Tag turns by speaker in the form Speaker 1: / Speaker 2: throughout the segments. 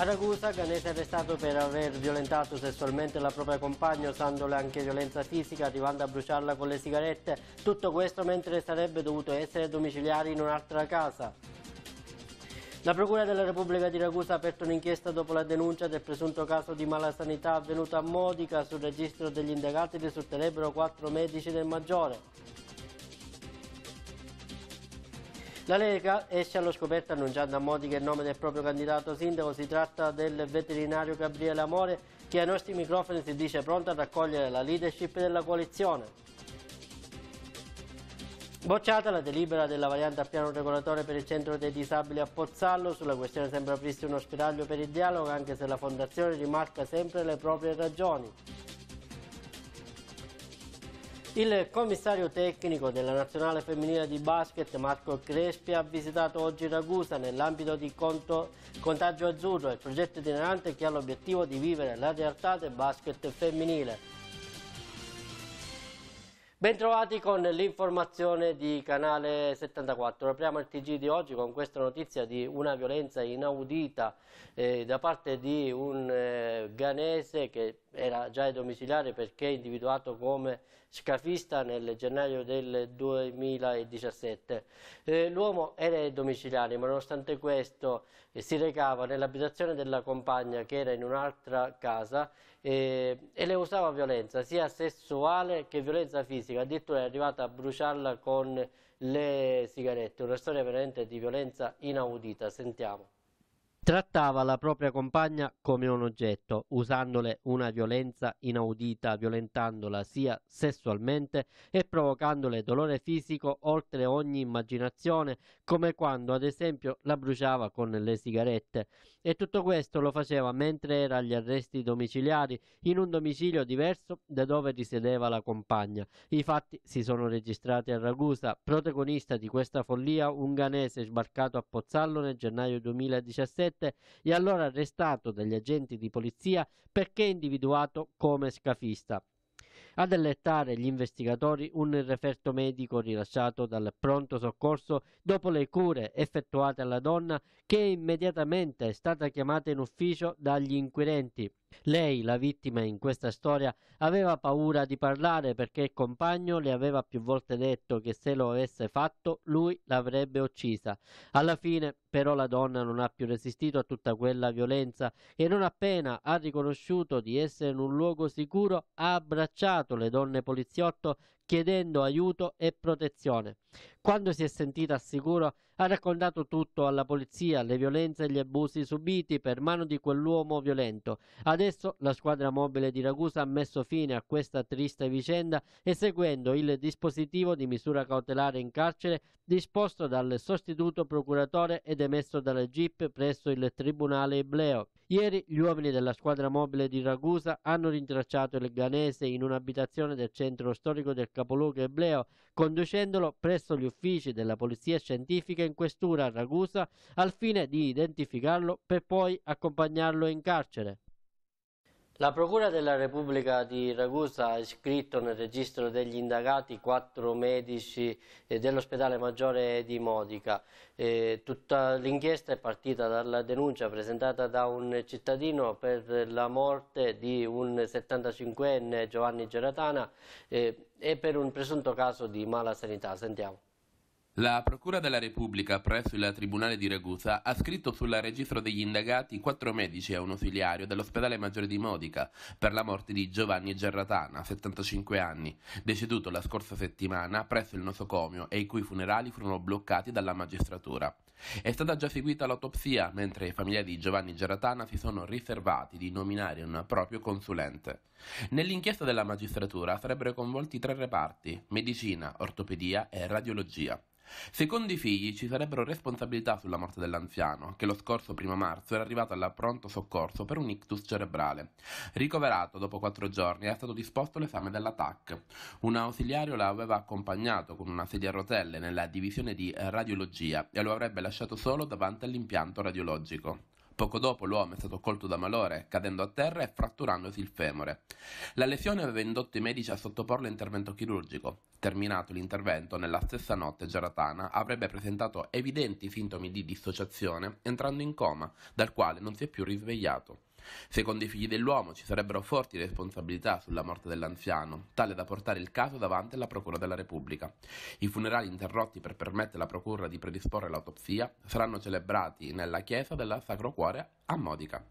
Speaker 1: A Ragusa, Ganese è arrestato per aver violentato sessualmente la propria compagna usandole anche violenza fisica, arrivando a bruciarla con le sigarette. Tutto questo mentre sarebbe dovuto essere domiciliari in un'altra casa. La Procura della Repubblica di Ragusa ha aperto un'inchiesta dopo la denuncia del presunto caso di malasanità avvenuto a Modica. Sul registro degli indagati risulterebbero quattro medici del Maggiore. La Lega esce allo scoperto annunciando a Modica il nome del proprio candidato sindaco, si tratta del veterinario Gabriele Amore che ai nostri microfoni si dice pronto a raccogliere la leadership della coalizione. Bocciata la delibera della variante a piano regolatore per il centro dei disabili a Pozzallo, sulla questione sembra aprirsi uno spiraglio per il dialogo anche se la fondazione rimarca sempre le proprie ragioni. Il commissario tecnico della nazionale femminile di basket Marco Crespi ha visitato oggi Ragusa nell'ambito di Conto, Contagio Azzurro, il progetto itinerante che ha l'obiettivo di vivere la realtà del basket femminile. Bentrovati con l'informazione di Canale 74. Apriamo il TG di oggi con questa notizia di una violenza inaudita eh, da parte di un eh, ganese che era già domiciliare perché individuato come scafista nel gennaio del 2017. Eh, l'uomo era domiciliare, ma nonostante questo eh, si recava nell'abitazione della compagna che era in un'altra casa eh, e le usava violenza, sia sessuale che violenza fisica, addirittura è arrivata a bruciarla con le sigarette, una storia veramente di violenza inaudita, sentiamo. Trattava la propria compagna come un oggetto, usandole una violenza inaudita, violentandola sia sessualmente e provocandole dolore fisico oltre ogni immaginazione, come quando ad esempio la bruciava con le sigarette. E tutto questo lo faceva mentre era agli arresti domiciliari, in un domicilio diverso da dove risiedeva la compagna. I fatti si sono registrati a Ragusa, protagonista di questa follia un ganese sbarcato a Pozzallo nel gennaio 2017 2007 e allora arrestato dagli agenti di polizia perché individuato come scafista. Ad allettare gli investigatori un referto medico rilasciato dal pronto soccorso dopo le cure effettuate alla donna che immediatamente è stata chiamata in ufficio dagli inquirenti. Lei, la vittima in questa storia, aveva paura di parlare perché il compagno le aveva più volte detto che se lo avesse fatto lui l'avrebbe uccisa. Alla fine però la donna non ha più resistito a tutta quella violenza e non appena ha riconosciuto di essere in un luogo sicuro ha abbracciato le donne poliziotto chiedendo aiuto e protezione. Quando si è sentita al sicuro ha raccontato tutto alla polizia, le violenze e gli abusi subiti per mano di quell'uomo violento. Adesso la squadra mobile di Ragusa ha messo fine a questa triste vicenda eseguendo il dispositivo di misura cautelare in carcere disposto dal sostituto procuratore ed emesso dalla GIP presso il Tribunale Ibleo. Ieri gli uomini della squadra mobile di Ragusa hanno rintracciato il Ganese in un'abitazione del centro storico del capoluogo ebleo, conducendolo presso gli uffici della Polizia Scientifica in questura a Ragusa al fine di identificarlo per poi accompagnarlo in carcere. La Procura della Repubblica di Ragusa ha iscritto nel registro degli indagati quattro medici eh, dell'ospedale maggiore di Modica. Eh, tutta l'inchiesta è partita dalla denuncia presentata da un cittadino per la morte di un 75enne Giovanni Geratana eh, e per un presunto caso di mala sanità. Sentiamo.
Speaker 2: La Procura della Repubblica presso il Tribunale di Ragusa ha scritto sul registro degli indagati quattro medici e un ausiliario dell'ospedale maggiore di Modica per la morte di Giovanni Gerratana, 75 anni, deceduto la scorsa settimana presso il nosocomio e i cui funerali furono bloccati dalla magistratura. È stata già seguita l'autopsia, mentre i familiari di Giovanni Gerratana si sono riservati di nominare un proprio consulente. Nell'inchiesta della magistratura sarebbero coinvolti tre reparti, medicina, ortopedia e radiologia. Secondo i figli ci sarebbero responsabilità sulla morte dell'anziano, che lo scorso primo marzo era arrivato al pronto soccorso per un ictus cerebrale. Ricoverato dopo quattro giorni era stato disposto l'esame della TAC. Un ausiliario la aveva accompagnato con una sedia a rotelle nella divisione di radiologia e lo avrebbe lasciato solo davanti all'impianto radiologico. Poco dopo l'uomo è stato colto da malore, cadendo a terra e fratturandosi il femore. La lesione aveva indotto i medici a sottoporlo a intervento chirurgico. Terminato l'intervento, nella stessa notte Giaratana avrebbe presentato evidenti sintomi di dissociazione, entrando in coma, dal quale non si è più risvegliato. Secondo i figli dell'uomo ci sarebbero forti responsabilità sulla morte dell'anziano, tale da portare il caso davanti alla Procura della Repubblica. I funerali interrotti per permettere alla Procura di predisporre l'autopsia saranno celebrati nella chiesa della Sacro Cuore a Modica.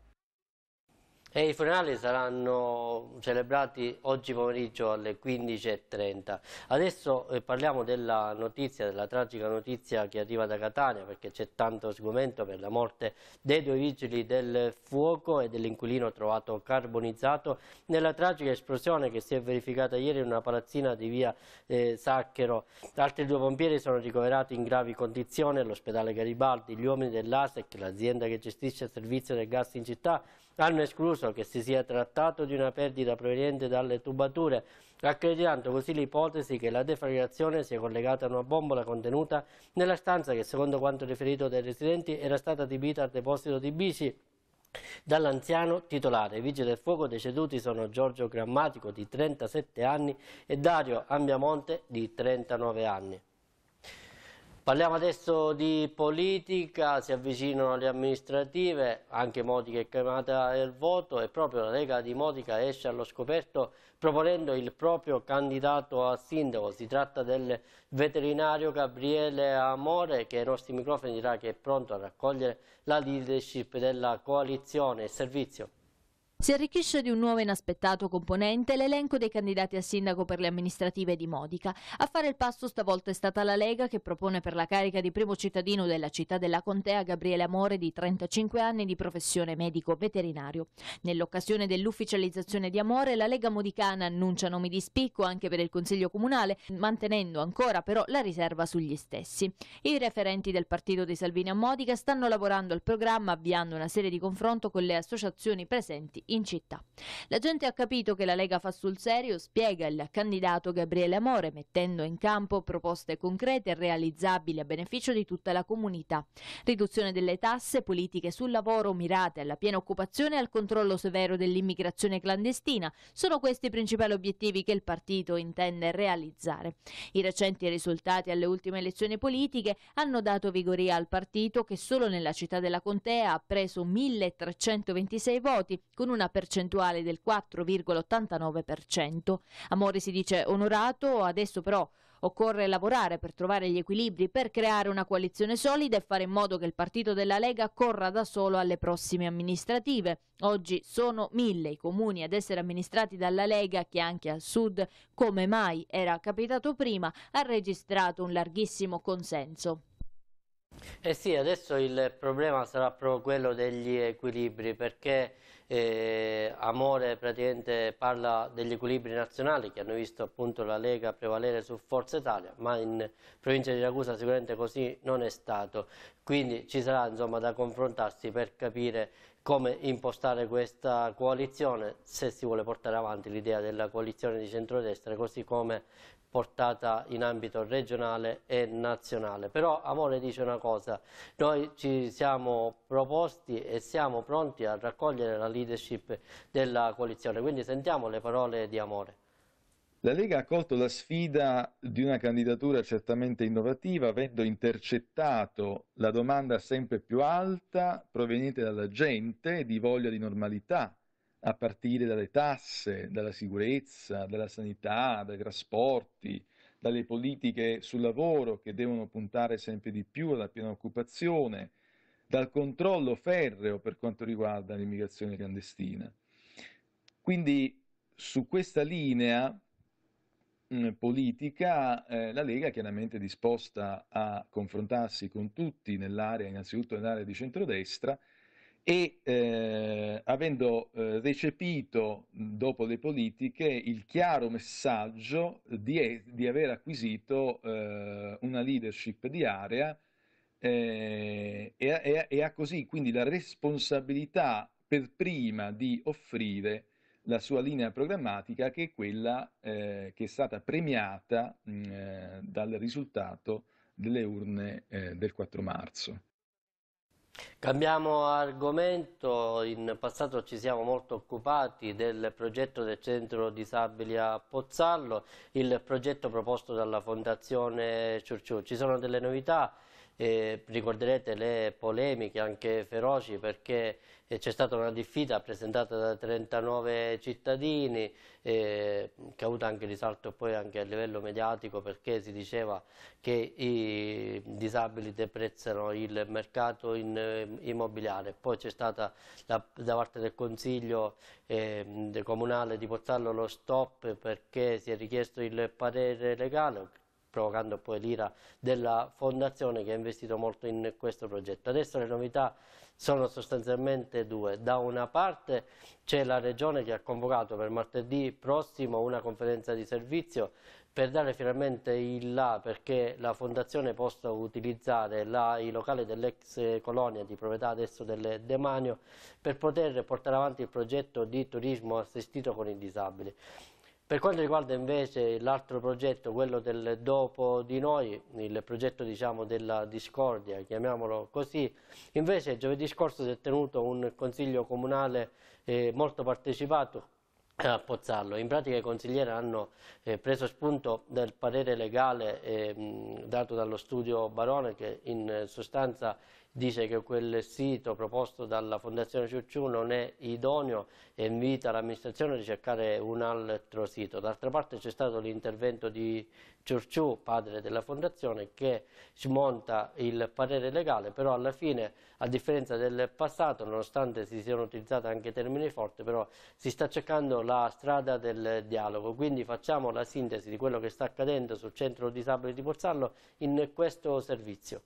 Speaker 1: E I funerali saranno celebrati oggi pomeriggio alle 15.30. Adesso eh, parliamo della notizia, della tragica notizia che arriva da Catania perché c'è tanto sgomento per la morte dei due vigili del fuoco e dell'inquilino trovato carbonizzato nella tragica esplosione che si è verificata ieri in una palazzina di via eh, Sacchero. Altri due pompieri sono ricoverati in gravi condizioni all'ospedale Garibaldi. Gli uomini dell'ASEC, l'azienda che gestisce il servizio del gas in città, hanno escluso che si sia trattato di una perdita proveniente dalle tubature, accreditando così l'ipotesi che la deflagrazione sia collegata a una bombola contenuta nella stanza che, secondo quanto riferito dai residenti, era stata adibita al deposito di bici Dall'anziano titolare, i vigili del fuoco deceduti sono Giorgio Grammatico di 37 anni e Dario Ambiamonte di 39 anni. Parliamo adesso di politica, si avvicinano le amministrative, anche Modica è chiamata al voto e proprio la Lega di Modica esce allo scoperto proponendo il proprio candidato a sindaco. Si tratta del veterinario Gabriele Amore che ai nostri microfoni dirà che è pronto a raccogliere la leadership della coalizione servizio.
Speaker 3: Si arricchisce di un nuovo inaspettato componente l'elenco dei candidati a sindaco per le amministrative di Modica. A fare il passo stavolta è stata la Lega che propone per la carica di primo cittadino della città della contea Gabriele Amore di 35 anni di professione medico veterinario. Nell'occasione dell'ufficializzazione di Amore la Lega Modicana annuncia nomi di spicco anche per il Consiglio Comunale, mantenendo ancora però la riserva sugli stessi. I referenti del partito di Salvini a Modica stanno lavorando al programma avviando una serie di confronto con le associazioni presenti in città. La gente ha capito che la Lega fa sul serio, spiega il candidato Gabriele Amore, mettendo in campo proposte concrete e realizzabili a beneficio di tutta la comunità. Riduzione delle tasse, politiche sul lavoro mirate alla piena occupazione e al controllo severo dell'immigrazione clandestina sono questi i principali obiettivi che il partito intende realizzare. I recenti risultati alle ultime elezioni politiche hanno dato vigoria al partito che solo nella città della Contea ha preso 1326 voti con una una percentuale del 4,89%. Amore si dice onorato, adesso però occorre lavorare per trovare gli equilibri, per creare una coalizione solida e fare in modo che il partito della Lega corra da solo alle prossime amministrative. Oggi sono mille i comuni ad essere amministrati dalla Lega che anche al sud, come mai era capitato prima, ha registrato un larghissimo consenso.
Speaker 1: Eh sì, adesso il problema sarà proprio quello degli equilibri, perché eh, Amore praticamente parla degli equilibri nazionali che hanno visto appunto la Lega prevalere su Forza Italia, ma in provincia di Ragusa sicuramente così non è stato. Quindi ci sarà insomma da confrontarsi per capire come impostare questa coalizione, se si vuole portare avanti l'idea della coalizione di centrodestra, così come portata in ambito regionale e nazionale. Però Amore dice una cosa, noi ci siamo proposti e siamo pronti a raccogliere la leadership della coalizione, quindi sentiamo le parole di Amore.
Speaker 4: La Lega ha colto la sfida di una candidatura certamente innovativa, avendo intercettato la domanda sempre più alta proveniente dalla gente di voglia di normalità, a partire dalle tasse, dalla sicurezza, dalla sanità, dai trasporti, dalle politiche sul lavoro che devono puntare sempre di più alla piena occupazione, dal controllo ferreo per quanto riguarda l'immigrazione clandestina. Quindi su questa linea mh, mm, politica eh, la Lega è chiaramente disposta a confrontarsi con tutti nell'area, innanzitutto nell'area di centrodestra, e eh, avendo eh, recepito dopo le politiche il chiaro messaggio di, di aver acquisito eh, una leadership di area eh, e, e, ha così quindi la responsabilità per prima di offrire la sua linea programmatica che è quella eh, che è stata premiata mh, eh, dal risultato delle urne del 4 marzo.
Speaker 1: Cambiamo argomento, in passato ci siamo molto occupati del progetto del centro disabili a Pozzallo, il progetto proposto dalla Fondazione Ciurciù. Ci sono delle novità? eh, ricorderete le polemiche anche feroci perché eh, c'è stata una diffida presentata da 39 cittadini eh, che ha avuto anche risalto poi anche a livello mediatico perché si diceva che i disabili deprezzano il mercato in, eh, immobiliare. Poi c'è stata la, da parte del Consiglio ehm, comunale di Pozzallo lo stop perché si è richiesto il parere legale provocando poi l'ira della fondazione che ha investito molto in questo progetto. Adesso le novità sono sostanzialmente due. Da una parte c'è la Regione che ha convocato per martedì prossimo una conferenza di servizio per dare finalmente il là perché la Fondazione possa utilizzare la, i locali dell'ex colonia di proprietà adesso del demanio per poter portare avanti il progetto di turismo assistito con i disabili. Per quanto riguarda invece l'altro progetto, quello del dopo di noi, il progetto diciamo, della discordia, chiamiamolo così, invece giovedì scorso si è tenuto un consiglio comunale eh, molto partecipato a Pozzallo. In pratica i consiglieri hanno eh, preso spunto dal parere legale eh, dato dallo studio Barone che in sostanza dice che quel sito proposto dalla Fondazione Ciucciù non è idoneo e invita l'amministrazione a cercare un altro sito. D'altra parte c'è stato l'intervento di Ciurciù, padre della Fondazione, che smonta il parere legale, però alla fine, a differenza del passato, nonostante si siano utilizzati anche termini forti, però si sta cercando la strada del dialogo. Quindi facciamo la sintesi di quello che sta accadendo sul centro disabile di Porzallo in questo servizio.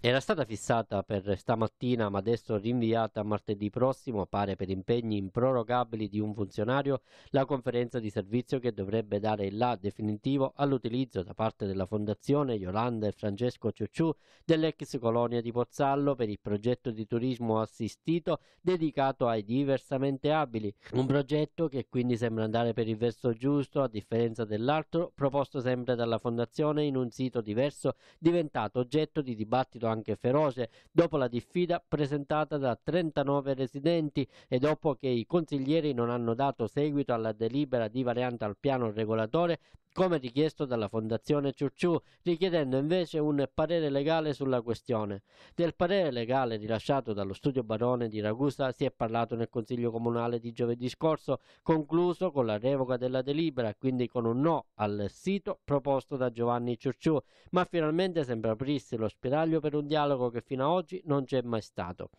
Speaker 1: Era stata fissata per stamattina, ma adesso rinviata a martedì prossimo, pare per impegni improrogabili di un funzionario, la conferenza di servizio che dovrebbe dare il là definitivo all'utilizzo da parte della Fondazione Yolanda e Francesco Ciucciù dell'ex colonia di Pozzallo per il progetto di turismo assistito dedicato ai diversamente abili. Un progetto che quindi sembra andare per il verso giusto, a differenza dell'altro proposto sempre dalla Fondazione in un sito diverso diventato oggetto di dibattito anche feroce dopo la diffida presentata da 39 residenti e dopo che i consiglieri non hanno dato seguito alla delibera di variante al piano regolatore come richiesto dalla Fondazione Ciucciù, richiedendo invece un parere legale sulla questione. Del parere legale rilasciato dallo studio Barone di Ragusa si è parlato nel Consiglio Comunale di giovedì scorso, concluso con la revoca della delibera, quindi con un no al sito proposto da Giovanni Ciucciù, ma finalmente sembra aprirsi lo spiraglio per un dialogo che fino ad oggi non c'è mai stato.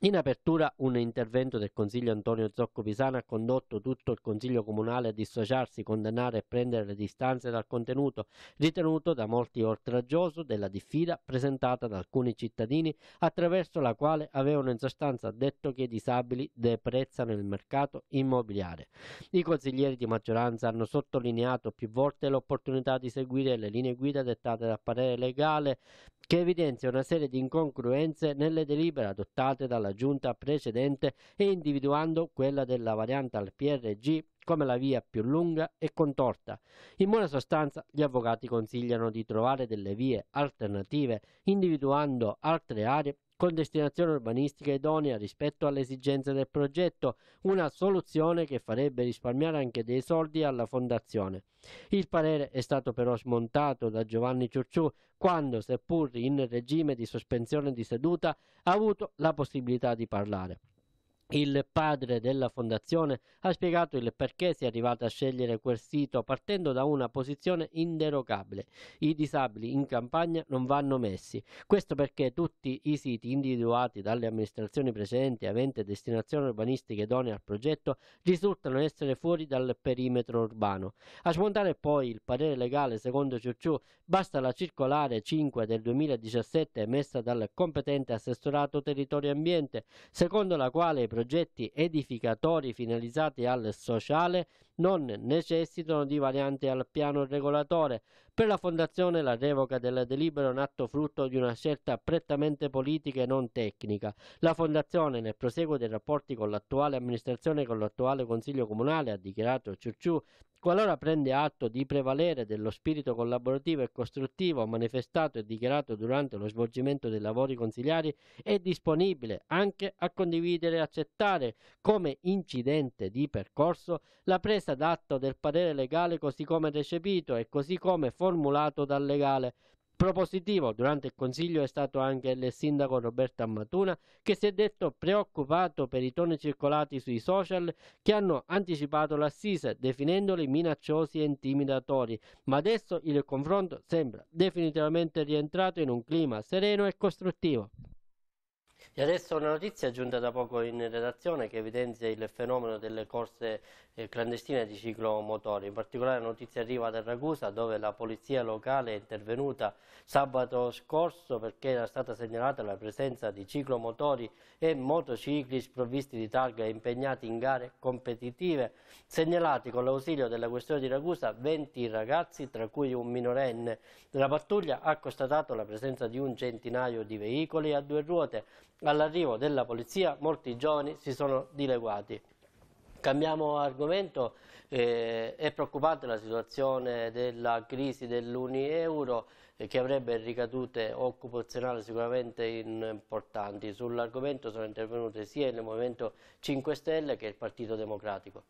Speaker 1: In apertura un intervento del Consiglio Antonio Zocco Pisana ha condotto tutto il Consiglio Comunale a dissociarsi, condannare e prendere le distanze dal contenuto ritenuto da molti oltraggioso della diffida presentata da alcuni cittadini attraverso la quale avevano in sostanza detto che i disabili deprezzano il mercato immobiliare. I consiglieri di maggioranza hanno sottolineato più volte l'opportunità di seguire le linee guida dettate dal parere legale che evidenzia una serie di incongruenze nelle delibere adottate dalla dalla giunta precedente e individuando quella della variante al PRG come la via più lunga e contorta. In buona sostanza gli avvocati consigliano di trovare delle vie alternative individuando altre aree con destinazione urbanistica idonea rispetto alle esigenze del progetto, una soluzione che farebbe risparmiare anche dei soldi alla fondazione. Il parere è stato però smontato da Giovanni Ciucciù quando, seppur in regime di sospensione di seduta, ha avuto la possibilità di parlare. Il padre della fondazione ha spiegato il perché si è arrivato a scegliere quel sito partendo da una posizione inderogabile. I disabili in campagna non vanno messi. Questo perché tutti i siti individuati dalle amministrazioni precedenti aventi destinazioni urbanistiche idonee al progetto risultano essere fuori dal perimetro urbano. A smontare poi il parere legale secondo Ciucciù basta la circolare 5 del 2017 emessa dal competente assessorato territorio ambiente secondo la quale i progetti edificatori finalizzati al sociale non necessitano di variante al piano regolatore per la Fondazione la revoca della delibera è un atto frutto di una scelta prettamente politica e non tecnica. La Fondazione, nel proseguo dei rapporti con l'attuale amministrazione e con l'attuale Consiglio Comunale, ha dichiarato Ciucciù Qualora prende atto di prevalere dello spirito collaborativo e costruttivo manifestato e dichiarato durante lo svolgimento dei lavori consigliari, è disponibile anche a condividere e accettare come incidente di percorso la presa d'atto del parere legale così come recepito e così come formulato formulato dal legale. Propositivo durante il consiglio è stato anche il sindaco Roberto Ammatuna che si è detto preoccupato per i toni circolati sui social che hanno anticipato l'assise definendoli minacciosi e intimidatori, ma adesso il confronto sembra definitivamente rientrato in un clima sereno e costruttivo. E adesso una notizia giunta da poco in redazione che evidenzia il fenomeno delle corse eh, clandestine di ciclomotori. In particolare la notizia arriva da Ragusa dove la polizia locale è intervenuta sabato scorso perché era stata segnalata la presenza di ciclomotori e motocicli sprovvisti di targa e impegnati in gare competitive. Segnalati con l'ausilio della questione di Ragusa 20 ragazzi tra cui un minorenne. La pattuglia ha constatato la presenza di un centinaio di veicoli a due ruote all'arrivo della polizia molti giovani si sono dileguati. Cambiamo argomento, eh, è preoccupante la situazione della crisi dell'Unieuro eh, che avrebbe ricadute occupazionali sicuramente importanti. Sull'argomento sono intervenute sia il Movimento 5 Stelle che il Partito Democratico.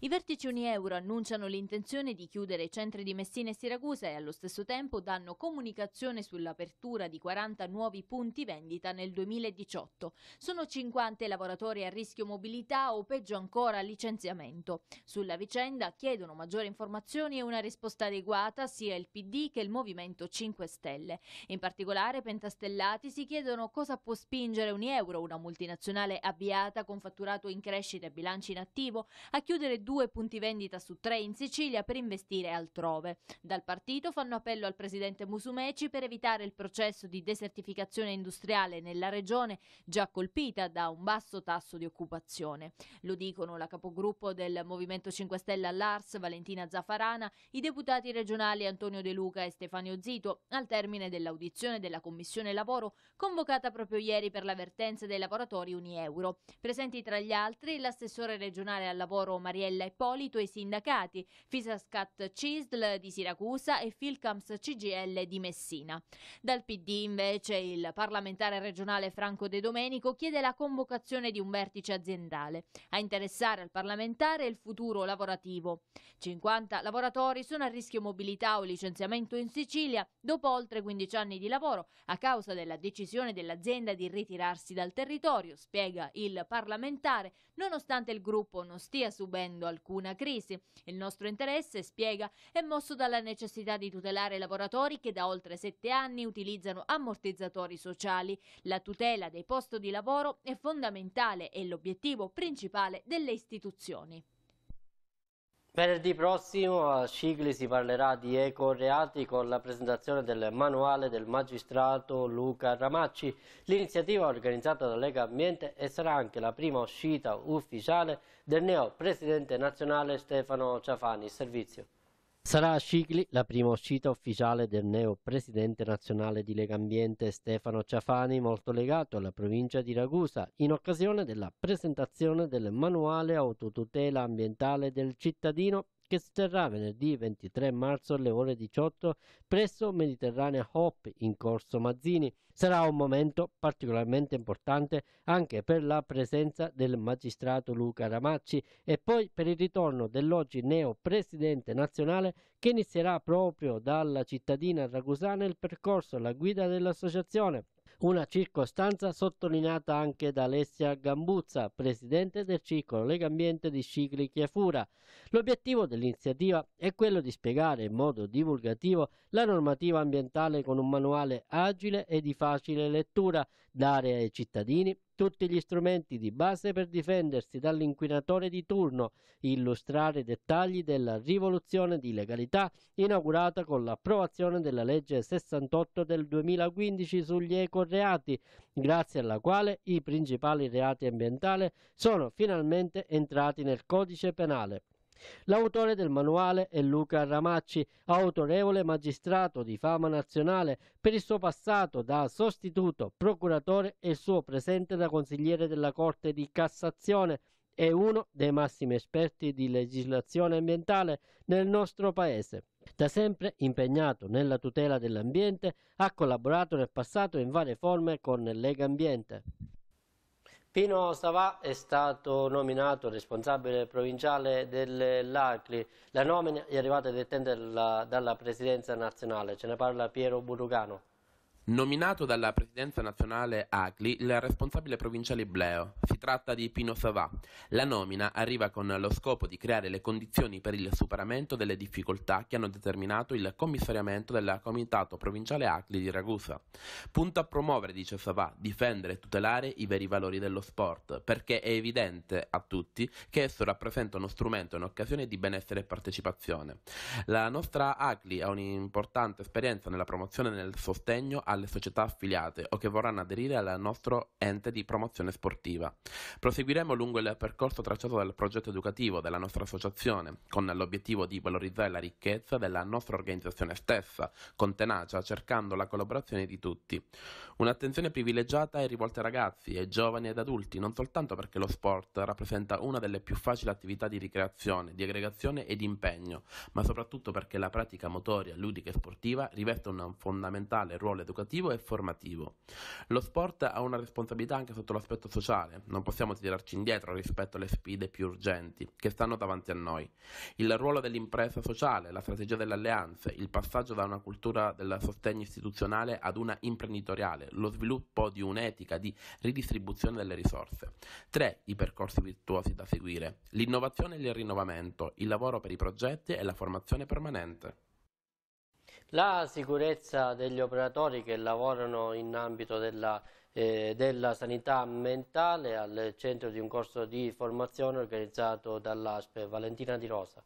Speaker 3: I vertici Unieuro annunciano l'intenzione di chiudere i centri di Messina e Siracusa e allo stesso tempo danno comunicazione sull'apertura di 40 nuovi punti vendita nel 2018. Sono 50 i lavoratori a rischio mobilità o peggio ancora licenziamento. Sulla vicenda chiedono maggiori informazioni e una risposta adeguata sia il PD che il Movimento 5 Stelle. In particolare pentastellati si chiedono cosa può spingere Unieuro, una multinazionale avviata con fatturato in crescita e bilancio inattivo, a chiudere chiudere due punti vendita su tre in Sicilia per investire altrove. Dal partito fanno appello al presidente Musumeci per evitare il processo di desertificazione industriale nella regione già colpita da un basso tasso di occupazione. Lo dicono la capogruppo del Movimento 5 Stelle all'Ars, Valentina Zafarana, i deputati regionali Antonio De Luca e Stefano Zito, al termine dell'audizione della Commissione Lavoro convocata proprio ieri per l'avvertenza dei lavoratori Unieuro. Presenti tra gli altri l'assessore regionale al lavoro Maria Ariella Ippolito e i sindacati Fisascat CISL di Siracusa e Filcams CGL di Messina. Dal PD invece il parlamentare regionale Franco De Domenico chiede la convocazione di un vertice aziendale a interessare al parlamentare il futuro lavorativo. 50 lavoratori sono a rischio mobilità o licenziamento in Sicilia dopo oltre 15 anni di lavoro a causa della decisione dell'azienda di ritirarsi dal territorio, spiega il parlamentare, nonostante il gruppo non stia subendo alcuna crisi. Il nostro interesse, spiega, è mosso dalla necessità di tutelare i lavoratori che da oltre sette anni utilizzano ammortizzatori sociali. La tutela dei posti di lavoro è fondamentale e l'obiettivo principale delle istituzioni.
Speaker 1: Venerdì prossimo a Scigli si parlerà di eco-reati con la presentazione del manuale del magistrato Luca Ramacci. L'iniziativa è organizzata da Lega Ambiente e sarà anche la prima uscita ufficiale del neo presidente nazionale Stefano Ciafani. Servizio. Sarà a Scicli la prima uscita ufficiale del neo presidente nazionale di Lega Ambiente Stefano Ciafani, molto legato alla provincia di Ragusa, in occasione della presentazione del manuale autotutela ambientale del cittadino che si terrà venerdì 23 marzo alle ore 18 presso Mediterranea Hop in Corso Mazzini. Sarà un momento particolarmente importante anche per la presenza del magistrato Luca Ramacci e poi per il ritorno dell'oggi neo presidente nazionale che inizierà proprio dalla cittadina ragusana il percorso alla guida dell'associazione una circostanza sottolineata anche da Alessia Gambuzza, presidente del circolo Ambiente di Scicli Chiafura. L'obiettivo dell'iniziativa è quello di spiegare in modo divulgativo la normativa ambientale con un manuale agile e di facile lettura, dare ai cittadini tutti gli strumenti di base per difendersi dall'inquinatore di turno, illustrare i dettagli della rivoluzione di legalità inaugurata con l'approvazione della legge 68 del 2015 sugli ecoreati, grazie alla quale i principali reati ambientali sono finalmente entrati nel codice penale. L'autore del manuale è Luca Ramacci, autorevole magistrato di fama nazionale per il suo passato da sostituto procuratore e il suo presente da consigliere della Corte di Cassazione è uno dei massimi esperti di legislazione ambientale nel nostro paese. Da sempre impegnato nella tutela dell'ambiente, ha collaborato nel passato in varie forme con Lega Ambiente. Pino Stavà è stato nominato responsabile provinciale dell'ACLI. La nomina è arrivata direttamente dalla, dalla presidenza nazionale. Ce ne parla Piero Burugano.
Speaker 2: Nominato dalla Presidenza nazionale Acli il responsabile provinciale ibleo, si tratta di Pino Savà. La nomina arriva con lo scopo di creare le condizioni per il superamento delle difficoltà che hanno determinato il commissariamento del Comitato Provinciale Acli di Ragusa. Punta a promuovere, dice Savà, difendere e tutelare i veri valori dello sport, perché è evidente a tutti che esso rappresenta uno strumento e un'occasione di benessere e partecipazione. La nostra Acli ha un'importante esperienza nella promozione e nel sostegno a alle società affiliate o che vorranno aderire al nostro ente di promozione sportiva. Proseguiremo lungo il percorso tracciato dal progetto educativo della nostra associazione, con l'obiettivo di valorizzare la ricchezza della nostra organizzazione stessa, con tenacia, cercando la collaborazione di tutti. Un'attenzione privilegiata è rivolta ai ragazzi, ai giovani ed adulti, non soltanto perché lo sport rappresenta una delle più facili attività di ricreazione, di aggregazione e di impegno, ma soprattutto perché la pratica motoria, ludica e sportiva riveste un fondamentale ruolo educativo educativo e formativo. Lo sport ha una responsabilità anche sotto l'aspetto sociale, non possiamo tirarci indietro rispetto alle sfide più urgenti che stanno davanti a noi. Il ruolo dell'impresa sociale, la strategia delle alleanze, il passaggio da una cultura del sostegno istituzionale ad una imprenditoriale, lo sviluppo di un'etica di ridistribuzione delle risorse. Tre I percorsi virtuosi da seguire. L'innovazione e il rinnovamento, il lavoro per i progetti e la formazione permanente.
Speaker 1: La sicurezza degli operatori che lavorano in ambito della, eh, della, sanità mentale al centro di un corso di formazione organizzato dall'ASPE. Valentina Di Rosa.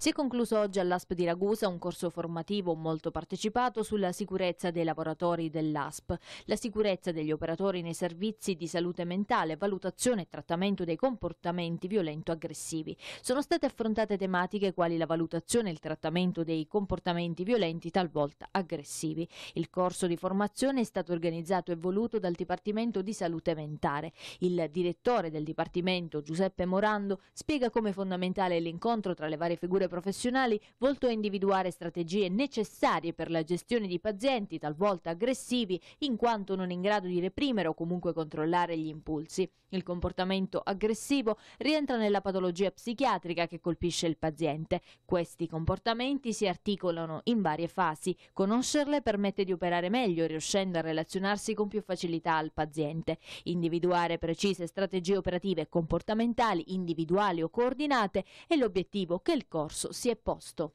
Speaker 3: Si è concluso oggi all'ASP di Ragusa un corso formativo molto partecipato sulla sicurezza dei lavoratori dell'ASP, la sicurezza degli operatori nei servizi di salute mentale, valutazione e trattamento dei comportamenti violento-aggressivi. Sono state affrontate tematiche quali la valutazione e il trattamento dei comportamenti violenti talvolta aggressivi. Il corso di formazione è stato organizzato e voluto dal Dipartimento di Salute Mentale. Il direttore del Dipartimento, Giuseppe Morando, spiega come è fondamentale l'incontro tra le varie figure professionali volto a individuare strategie necessarie per la gestione di pazienti talvolta aggressivi in quanto non in grado di reprimere o comunque controllare gli impulsi. Il comportamento aggressivo rientra nella patologia psichiatrica che colpisce il paziente. Questi comportamenti si articolano in varie fasi. Conoscerle permette di operare meglio, riuscendo a relazionarsi con più facilità al paziente. Individuare precise strategie operative e comportamentali individuali o coordinate è l'obiettivo che il corso rosso si è posto.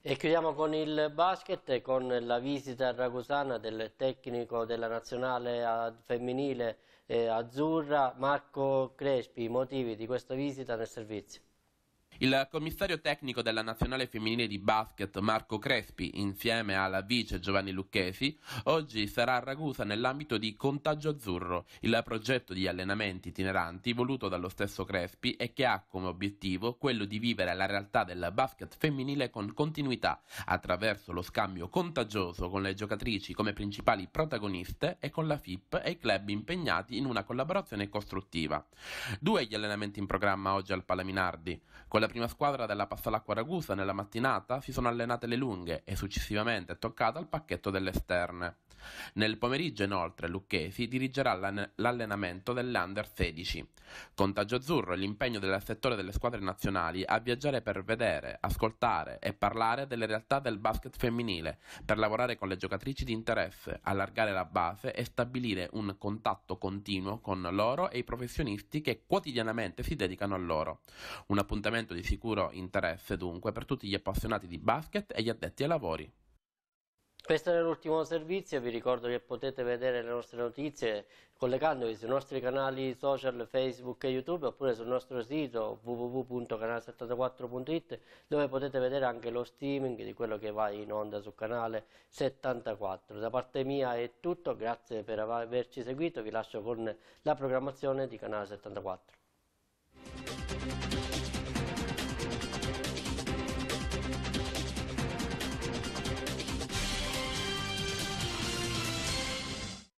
Speaker 1: E chiudiamo con il basket e con la visita a Ragusana del tecnico della nazionale femminile eh, azzurra Marco Crespi, i motivi di questa visita nel servizio.
Speaker 2: Il commissario tecnico della nazionale femminile di basket Marco Crespi, insieme alla vice Giovanni Lucchesi, oggi sarà a Ragusa nell'ambito di Contagio Azzurro, il progetto di allenamenti itineranti voluto dallo stesso Crespi e che ha come obiettivo quello di vivere la realtà del basket femminile con continuità attraverso lo scambio contagioso con le giocatrici come principali protagoniste e con la FIP e i club impegnati in una collaborazione costruttiva. Due gli allenamenti in programma oggi al Palaminardi, con la prima squadra della Passalacqua Ragusa nella mattinata si sono allenate le lunghe e successivamente è toccata al pacchetto delle esterne. Nel pomeriggio inoltre Lucchesi dirigerà l'allenamento dell'Under 16. Contagio azzurro è l'impegno del settore delle squadre nazionali a viaggiare per vedere, ascoltare e parlare delle realtà del basket femminile, per lavorare con le giocatrici di interesse, allargare la base e stabilire un contatto continuo con loro e i professionisti che quotidianamente si dedicano a loro. Un appuntamento di sicuro interesse dunque per tutti gli appassionati di basket e gli addetti ai lavori.
Speaker 1: Questo era l'ultimo servizio, vi ricordo che potete vedere le nostre notizie collegandovi sui nostri canali social Facebook e YouTube oppure sul nostro sito www.canale74.it dove potete vedere anche lo streaming di quello che va in onda sul canale 74. Da parte mia è tutto, grazie per averci seguito, vi lascio con la programmazione di canale 74.